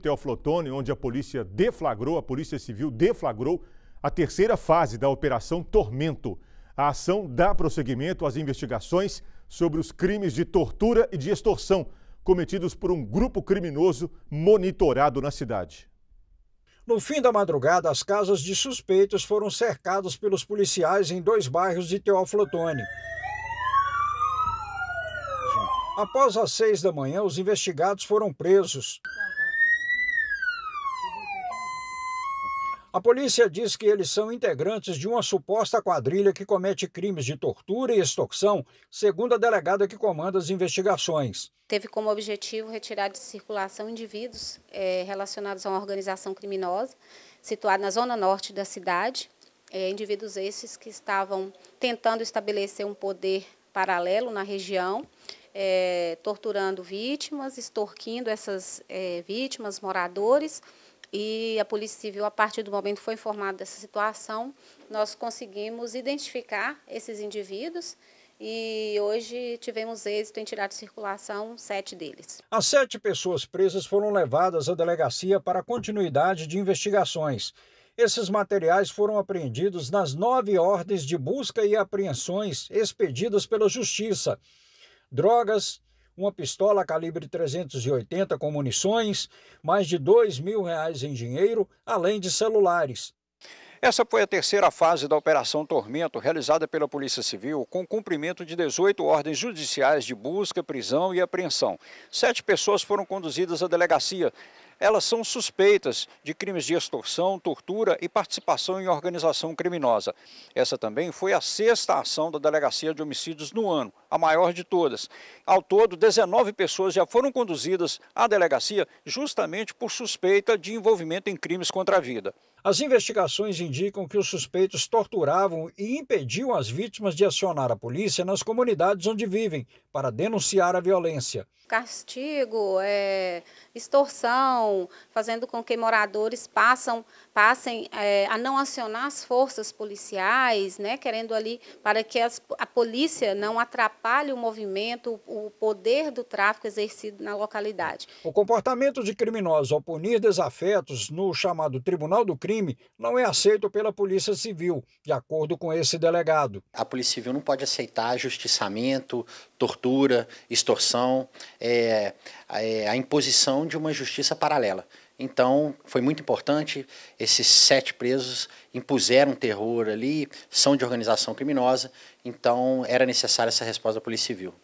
Teoflotone, onde a polícia deflagrou, a Polícia Civil deflagrou a terceira fase da Operação Tormento. A ação dá prosseguimento às investigações sobre os crimes de tortura e de extorsão cometidos por um grupo criminoso monitorado na cidade. No fim da madrugada, as casas de suspeitos foram cercadas pelos policiais em dois bairros de Teoflotone. Após as seis da manhã, os investigados foram presos. A polícia diz que eles são integrantes de uma suposta quadrilha que comete crimes de tortura e extorsão, segundo a delegada que comanda as investigações. Teve como objetivo retirar de circulação indivíduos é, relacionados a uma organização criminosa situada na zona norte da cidade. É, indivíduos esses que estavam tentando estabelecer um poder paralelo na região é, torturando vítimas, extorquindo essas é, vítimas, moradores, e a Polícia Civil, a partir do momento que foi informada dessa situação, nós conseguimos identificar esses indivíduos e hoje tivemos êxito em tirar de circulação sete deles. As sete pessoas presas foram levadas à delegacia para continuidade de investigações. Esses materiais foram apreendidos nas nove ordens de busca e apreensões expedidas pela Justiça drogas, uma pistola calibre 380 com munições, mais de dois mil reais em dinheiro, além de celulares. Essa foi a terceira fase da Operação Tormento, realizada pela Polícia Civil, com cumprimento de 18 ordens judiciais de busca, prisão e apreensão. Sete pessoas foram conduzidas à delegacia. Elas são suspeitas de crimes de extorsão, tortura e participação em organização criminosa. Essa também foi a sexta ação da Delegacia de Homicídios no ano a maior de todas. Ao todo, 19 pessoas já foram conduzidas à delegacia justamente por suspeita de envolvimento em crimes contra a vida. As investigações indicam que os suspeitos torturavam e impediam as vítimas de acionar a polícia nas comunidades onde vivem para denunciar a violência. Castigo, é, extorsão, fazendo com que moradores passam, passem é, a não acionar as forças policiais, né, querendo ali para que as, a polícia não atrapalhe atrapalhe o movimento, o poder do tráfico exercido na localidade. O comportamento de criminosos ao punir desafetos no chamado Tribunal do Crime não é aceito pela Polícia Civil, de acordo com esse delegado. A Polícia Civil não pode aceitar justiçamento, tortura, extorsão, é, é, a imposição de uma justiça paralela. Então, foi muito importante. Esses sete presos impuseram terror ali, são de organização criminosa, então era necessária essa resposta da Polícia Civil.